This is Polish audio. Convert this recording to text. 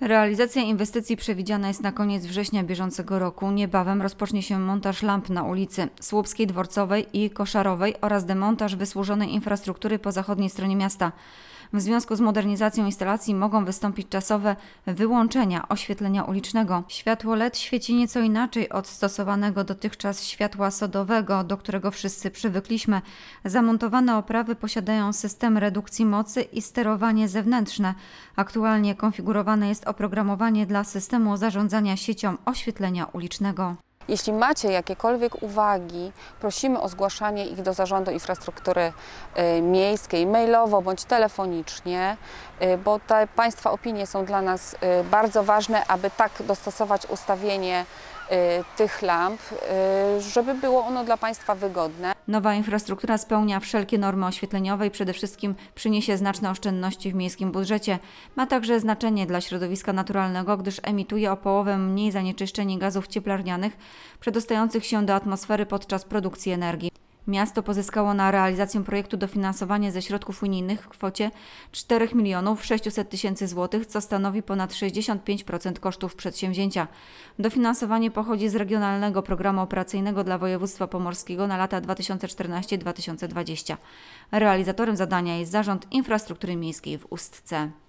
Realizacja inwestycji przewidziana jest na koniec września bieżącego roku. Niebawem rozpocznie się montaż lamp na ulicy Słupskiej, Dworcowej i Koszarowej oraz demontaż wysłużonej infrastruktury po zachodniej stronie miasta. W związku z modernizacją instalacji mogą wystąpić czasowe wyłączenia oświetlenia ulicznego. Światło LED świeci nieco inaczej od stosowanego dotychczas światła sodowego, do którego wszyscy przywykliśmy. Zamontowane oprawy posiadają system redukcji mocy i sterowanie zewnętrzne. Aktualnie konfigurowane jest oprogramowanie dla systemu zarządzania siecią oświetlenia ulicznego. Jeśli macie jakiekolwiek uwagi, prosimy o zgłaszanie ich do Zarządu Infrastruktury e, Miejskiej mailowo bądź telefonicznie, e, bo te Państwa opinie są dla nas e, bardzo ważne, aby tak dostosować ustawienie Y, tych lamp, y, żeby było ono dla Państwa wygodne. Nowa infrastruktura spełnia wszelkie normy oświetleniowe i przede wszystkim przyniesie znaczne oszczędności w miejskim budżecie. Ma także znaczenie dla środowiska naturalnego, gdyż emituje o połowę mniej zanieczyszczeń gazów cieplarnianych przedostających się do atmosfery podczas produkcji energii. Miasto pozyskało na realizację projektu dofinansowanie ze środków unijnych w kwocie 4 milionów 600 tysięcy złotych, co stanowi ponad 65% kosztów przedsięwzięcia. Dofinansowanie pochodzi z regionalnego programu operacyjnego dla województwa pomorskiego na lata 2014-2020. Realizatorem zadania jest Zarząd Infrastruktury Miejskiej w Ustce.